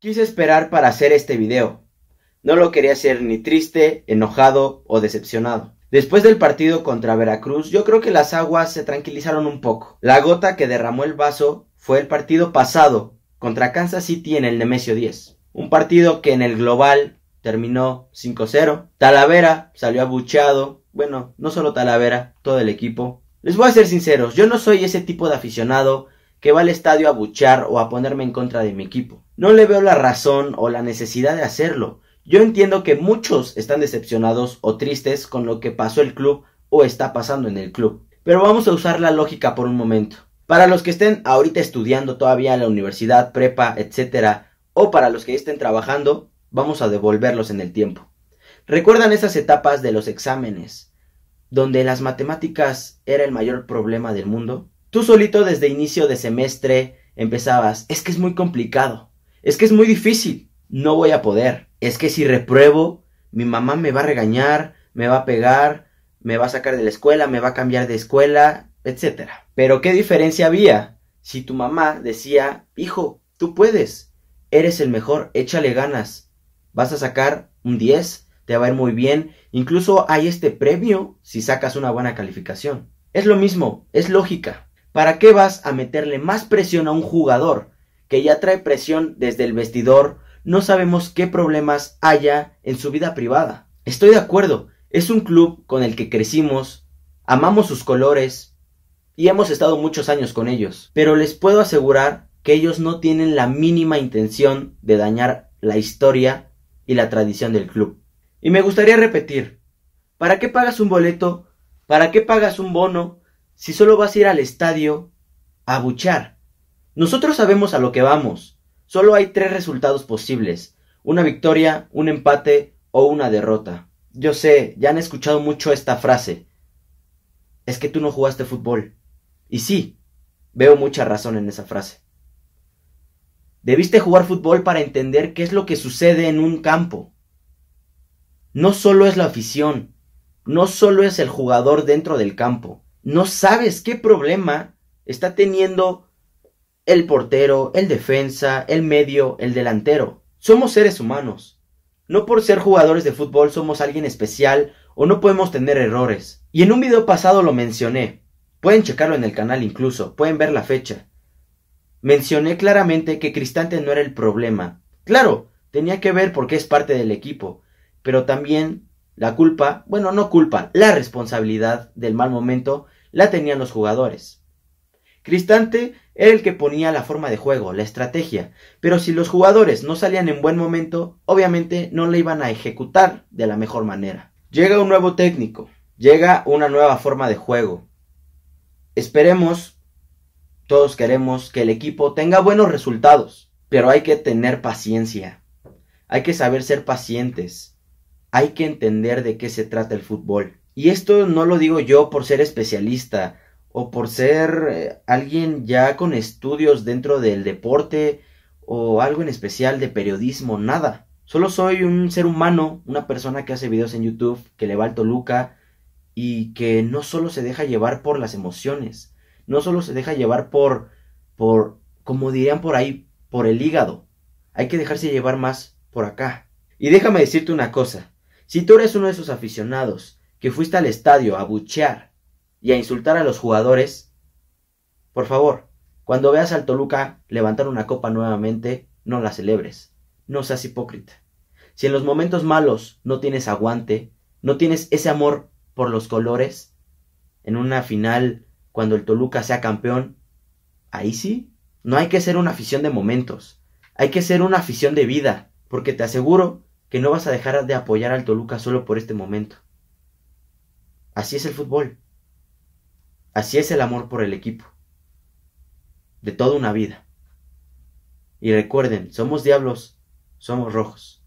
Quise esperar para hacer este video. No lo quería hacer ni triste, enojado o decepcionado. Después del partido contra Veracruz, yo creo que las aguas se tranquilizaron un poco. La gota que derramó el vaso fue el partido pasado contra Kansas City en el Nemesio 10. Un partido que en el global terminó 5-0. Talavera salió abucheado. Bueno, no solo Talavera, todo el equipo. Les voy a ser sinceros, yo no soy ese tipo de aficionado que va al estadio a buchar o a ponerme en contra de mi equipo. No le veo la razón o la necesidad de hacerlo. Yo entiendo que muchos están decepcionados o tristes con lo que pasó el club o está pasando en el club. Pero vamos a usar la lógica por un momento. Para los que estén ahorita estudiando todavía en la universidad, prepa, etc. o para los que estén trabajando, vamos a devolverlos en el tiempo. ¿Recuerdan esas etapas de los exámenes, donde las matemáticas era el mayor problema del mundo? Tú solito desde inicio de semestre empezabas, es que es muy complicado. Es que es muy difícil, no voy a poder. Es que si repruebo, mi mamá me va a regañar, me va a pegar, me va a sacar de la escuela, me va a cambiar de escuela, etc. Pero ¿qué diferencia había si tu mamá decía, hijo, tú puedes, eres el mejor, échale ganas, vas a sacar un 10, te va a ir muy bien, incluso hay este premio si sacas una buena calificación. Es lo mismo, es lógica. ¿Para qué vas a meterle más presión a un jugador que ya trae presión desde el vestidor, no sabemos qué problemas haya en su vida privada. Estoy de acuerdo, es un club con el que crecimos, amamos sus colores y hemos estado muchos años con ellos, pero les puedo asegurar que ellos no tienen la mínima intención de dañar la historia y la tradición del club. Y me gustaría repetir, ¿para qué pagas un boleto? ¿Para qué pagas un bono si solo vas a ir al estadio a buchar? Nosotros sabemos a lo que vamos. Solo hay tres resultados posibles. Una victoria, un empate o una derrota. Yo sé, ya han escuchado mucho esta frase. Es que tú no jugaste fútbol. Y sí, veo mucha razón en esa frase. Debiste jugar fútbol para entender qué es lo que sucede en un campo. No solo es la afición, no solo es el jugador dentro del campo. No sabes qué problema está teniendo el portero, el defensa, el medio, el delantero. Somos seres humanos. No por ser jugadores de fútbol somos alguien especial o no podemos tener errores. Y en un video pasado lo mencioné. Pueden checarlo en el canal incluso, pueden ver la fecha. Mencioné claramente que Cristante no era el problema. Claro, tenía que ver porque es parte del equipo, pero también la culpa, bueno, no culpa, la responsabilidad del mal momento la tenían los jugadores. Cristante era el que ponía la forma de juego, la estrategia, pero si los jugadores no salían en buen momento, obviamente no la iban a ejecutar de la mejor manera. Llega un nuevo técnico, llega una nueva forma de juego. Esperemos, todos queremos que el equipo tenga buenos resultados, pero hay que tener paciencia, hay que saber ser pacientes, hay que entender de qué se trata el fútbol. Y esto no lo digo yo por ser especialista, o por ser eh, alguien ya con estudios dentro del deporte o algo en especial de periodismo, nada. Solo soy un ser humano, una persona que hace videos en YouTube, que le va al Toluca y que no solo se deja llevar por las emociones, no solo se deja llevar por por como dirían por ahí, por el hígado. Hay que dejarse llevar más por acá. Y déjame decirte una cosa, si tú eres uno de esos aficionados que fuiste al estadio a buchear y a insultar a los jugadores, por favor, cuando veas al Toluca levantar una copa nuevamente, no la celebres. No seas hipócrita. Si en los momentos malos no tienes aguante, no tienes ese amor por los colores, en una final, cuando el Toluca sea campeón, ahí sí, no hay que ser una afición de momentos, hay que ser una afición de vida, porque te aseguro que no vas a dejar de apoyar al Toluca solo por este momento. Así es el fútbol. Así es el amor por el equipo. De toda una vida. Y recuerden, somos diablos, somos rojos.